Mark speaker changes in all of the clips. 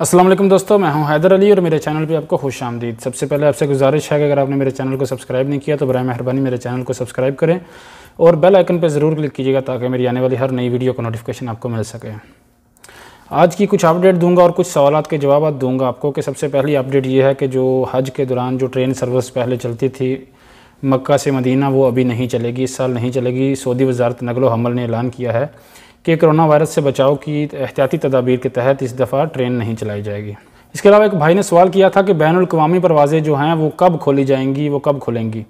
Speaker 1: असलम दोस्तों मैं हूं हैदर अली और मेरे चैनल पे आपको खुश आमदीद सबसे पहले आपसे गुजारिश है कि अगर आपने मेरे चैनल को सब्सक्राइब नहीं किया तो बर मेहरबानी मेरे चैनल को सब्सक्राइब करें और बेल आइकन पर ज़रूर क्लिक कीजिएगा ताकि मेरी आने वाली हर नई वीडियो का नोटिफिकेशन आपको मिल सके आज की कुछ अपडेट दूंगा और कुछ सवाल के जवाब दूंगा आपको कि सबसे पहली अपडेट ये है कि जो हज के दौरान जो ट्रेन सर्विस पहले चलती थी मक्का से मदीना वो अभी नहीं चलेगी इस साल नहीं चलेगी सऊदी वजारत नगलो हमल ने ऐलान किया है कि कोरोना वायरस से बचाव की एहतियाती तदाबीर के तहत इस दफ़ा ट्रेन नहीं चलाई जाएगी इसके अलावा एक भाई ने सवाल किया था कि बैन अवी परवाज़ें जो हैं वो कब खोली जाएंगी वो कब खुलेंगी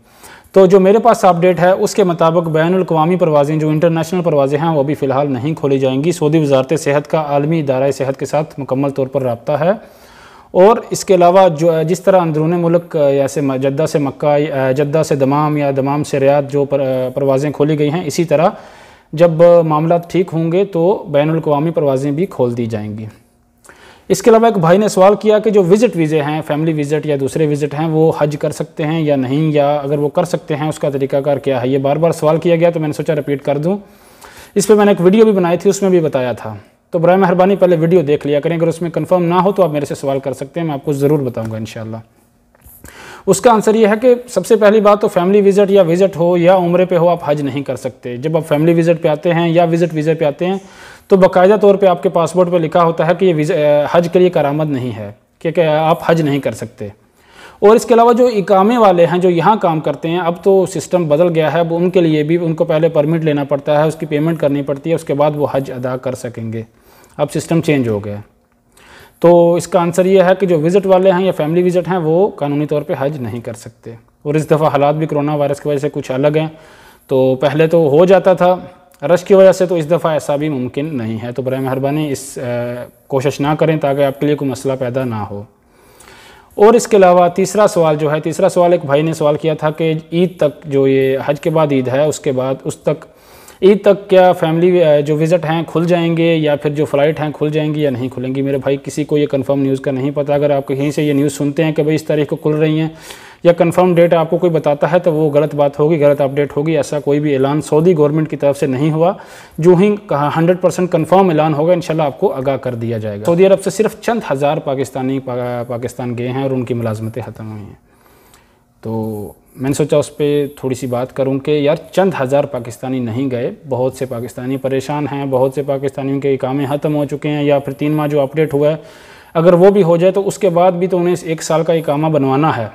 Speaker 1: तो जो मेरे पास अपडेट है उसके मुताबिक बैन अवी परवाज़ें जो इंटरनेशनल परवाज़ें हैं वो अभी फ़िलहाल नहीं खोली जाएंगी सऊदी वजारत सेहत का आलमी इदारा सेहत के साथ मुकम्मल तौर पर रबता है और इसके अलावा जो जिस तरह अंदरून मुल्क या से जद्दा से मक्का जद्दा से दमाम या दमाम से रियाद जो परवाज़ें खोली गई हैं इसी तरह जब मामला ठीक होंगे तो बैन अवी परवाज़ें भी खोल दी जाएंगी इसके अलावा एक भाई ने सवाल किया कि जो विज़िट वीज़े हैं फैमिली विज़िट या दूसरे विज़िट हैं वो हज कर सकते हैं या नहीं या अगर वो कर सकते हैं उसका तरीकाकार क्या है ये बार बार सवाल किया गया तो मैंने सोचा रिपीट कर दूँ इस पर मैंने एक वीडियो भी बनाई थी उसमें भी बताया था तो बर मेहरबानी पहले वीडियो देख लिया करें अगर उसमें कन्फर्म ना हो तो आप मेरे से सवाल कर सकते हैं मैं आपको ज़रूर बताऊँगा इन उसका आंसर ये है कि सबसे पहली बात तो फैमिली विज़िट या विज़िट हो या उम्र पे हो आप हज नहीं कर सकते जब आप फैमिली विज़िट पे आते हैं या विज़िट वीज़े पे आते हैं तो बाकायदा तौर पे आपके पासपोर्ट पे लिखा होता है कि ये हज के लिए करामद नहीं है क्योंकि आप हज नहीं कर सकते और इसके अलावा जो इकामे वाले हैं जो यहाँ काम करते हैं अब तो सिस्टम बदल गया है अब उनके लिए भी उनको पहले परमिट लेना पड़ता है उसकी पेमेंट करनी पड़ती है उसके बाद वो हज अदा कर सकेंगे अब सिस्टम चेंज हो गया है तो इसका आंसर ये है कि जो विज़िट वाले हैं या फैमिली विज़िट हैं वो कानूनी तौर पे हज नहीं कर सकते और इस दफ़ा हालात भी कोरोना वायरस की वजह से कुछ अलग हैं तो पहले तो हो जाता था रश की वजह से तो इस दफ़ा ऐसा भी मुमकिन नहीं है तो बर मेहरबानी इस कोशिश ना करें ताकि आपके लिए कोई मसला पैदा ना हो और इसके अलावा तीसरा सवाल जो है तीसरा सवाल एक भाई ने सवाल किया था कि ईद तक जो ये हज के बाद ईद है उसके बाद उस तक ईद तक क्या फैमिली जो विज़िट हैं खुल जाएंगे या फिर जो फ़्लाइट हैं खुल जाएंगी या नहीं खुलेंगी मेरे भाई किसी को ये कंफर्म न्यूज़ का नहीं पता अगर आप कहीं से ये न्यूज़ सुनते हैं कि भाई इस तारीख को खुल रही हैं या कंफर्म डेट आपको कोई बताता है तो वो गलत बात होगी गलत अपडेट होगी ऐसा कोई भी ऐलान सऊदी गवर्नमेंट की तरफ से नहीं हुआ जो ही कहा हंड्रेड परसेंट कन्फर्म ऐलान होगा शाला आपको आगाह कर दिया जाएगा सऊदी अरब से सिर्फ चंद हज़ार पाकिस्तानी पाकिस्तान गए हैं और उनकी मुलाजमतें ख़त्म हुई हैं तो मैंने सोचा उस पर थोड़ी सी बात करूं कि यार चंद हज़ार पाकिस्तानी नहीं गए बहुत से पाकिस्तानी परेशान हैं बहुत से पाकिस्तानियों के इकामे ख़त्म हो चुके हैं या फिर तीन माह जो अपडेट हुआ है अगर वो भी हो जाए तो उसके बाद भी तो उन्हें एक साल का इकामा बनवाना है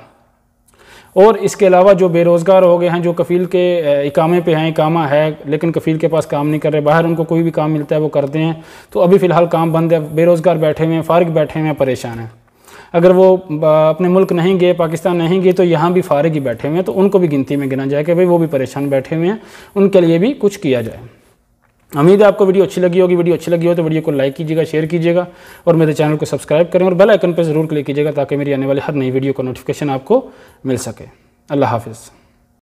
Speaker 1: और इसके अलावा जो बेरोज़गार हो गए हैं जो कफ़ील के इकामे पे हैं इकामा है लेकिन कफ़ील के पास काम नहीं कर रहे बाहर उनको कोई भी काम मिलता है वो करते हैं तो अभी फ़िलहाल काम बंद है बेरोज़गार बैठे हुए हैं फारग बैठे हुए हैं परेशान हैं अगर वो अपने मुल्क नहीं गए पाकिस्तान नहीं गए तो यहाँ भी फारग ही बैठे हुए हैं तो उनको भी गिनती में गिना जाए कि भाई वो भी परेशान बैठे हुए हैं उनके लिए भी कुछ किया जाए उम्मीद है आपको वीडियो अच्छी लगी होगी वीडियो अच्छी लगी हो तो वीडियो को लाइक कीजिएगा शेयर कीजिएगा और मेरे चैनल को सब्सक्राइब करें और बेल आइकन पर ज़रूर क्लिक कीजिएगा ताकि मेरी आने वाली हर नई वीडियो का नोटिफिकेशन आपको मिल सके अल्लाह हाफिज़